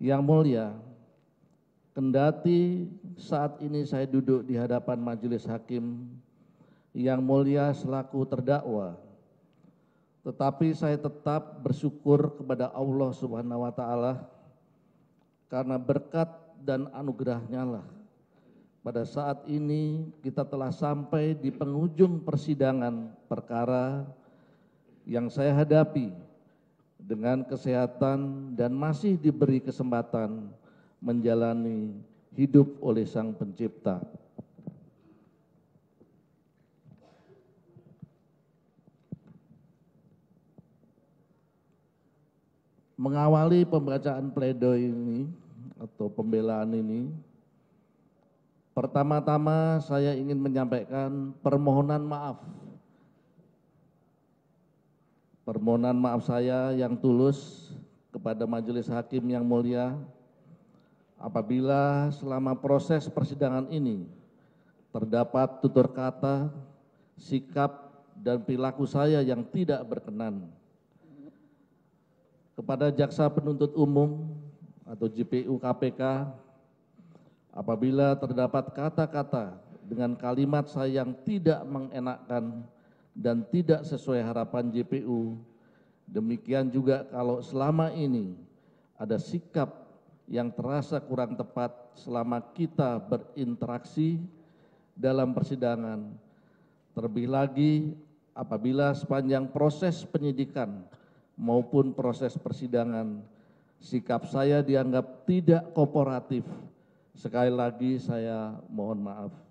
yang mulia, kendati saat ini saya duduk di hadapan majelis hakim yang mulia selaku terdakwa, tetapi saya tetap bersyukur kepada Allah Subhanahu wa taala karena berkat dan anugerahnya lah pada saat ini kita telah sampai di penghujung persidangan perkara yang saya hadapi dengan kesehatan dan masih diberi kesempatan menjalani hidup oleh Sang Pencipta. Mengawali pembacaan pledoi ini atau pembelaan ini, pertama-tama saya ingin menyampaikan permohonan maaf permohonan maaf saya yang tulus kepada majelis hakim yang mulia apabila selama proses persidangan ini terdapat tutur kata, sikap, dan perilaku saya yang tidak berkenan. Kepada Jaksa Penuntut Umum atau JPU KPK, apabila terdapat kata-kata dengan kalimat saya yang tidak mengenakan, dan tidak sesuai harapan JPU. Demikian juga kalau selama ini ada sikap yang terasa kurang tepat selama kita berinteraksi dalam persidangan. Terlebih lagi apabila sepanjang proses penyidikan maupun proses persidangan sikap saya dianggap tidak kooperatif. Sekali lagi saya mohon maaf.